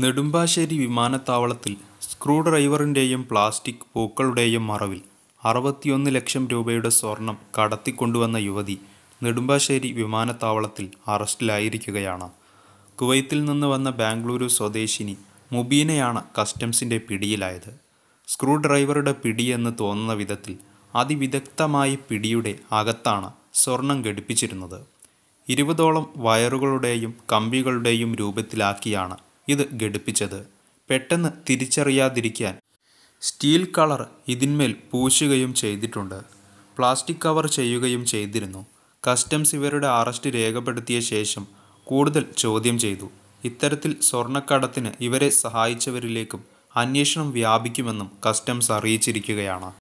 നെടുമ്പാശ്ശേരി വിമാനത്താവളത്തിൽ screw ഡ്രൈവറിൻ്റെയും plastic പൂക്കളുടെയും മറവിൽ അറുപത്തിയൊന്ന് ലക്ഷം രൂപയുടെ സ്വർണം കടത്തിക്കൊണ്ടുവന്ന യുവതി നെടുമ്പാശ്ശേരി വിമാനത്താവളത്തിൽ അറസ്റ്റിലായിരിക്കുകയാണ് കുവൈത്തിൽ നിന്ന് വന്ന ബാംഗ്ലൂരു സ്വദേശിനി മുബീനയാണ് കസ്റ്റംസിൻ്റെ പിടിയിലായത് സ്ക്രൂ ഡ്രൈവറുടെ പിടിയെന്ന് തോന്നുന്ന വിധത്തിൽ അതിവിദഗ്ധമായി പിടിയുടെ അകത്താണ് സ്വർണം ഘടിപ്പിച്ചിരുന്നത് ഇരുപതോളം വയറുകളുടെയും കമ്പികളുടെയും രൂപത്തിലാക്കിയാണ് ഇത് ഘടിപ്പിച്ചത് പെട്ടെന്ന് തിരിച്ചറിയാതിരിക്കാൻ സ്റ്റീൽ കളർ ഇതിന്മേൽ പൂശുകയും ചെയ്തിട്ടുണ്ട് പ്ലാസ്റ്റിക് കവർ ചെയ്യുകയും ചെയ്തിരുന്നു കസ്റ്റംസ് ഇവരുടെ അറസ്റ്റ് രേഖപ്പെടുത്തിയ ശേഷം കൂടുതൽ ചോദ്യം ചെയ്തു ഇത്തരത്തിൽ സ്വർണ്ണക്കടത്തിന് ഇവരെ സഹായിച്ചവരിലേക്കും അന്വേഷണം വ്യാപിക്കുമെന്നും കസ്റ്റംസ് അറിയിച്ചിരിക്കുകയാണ്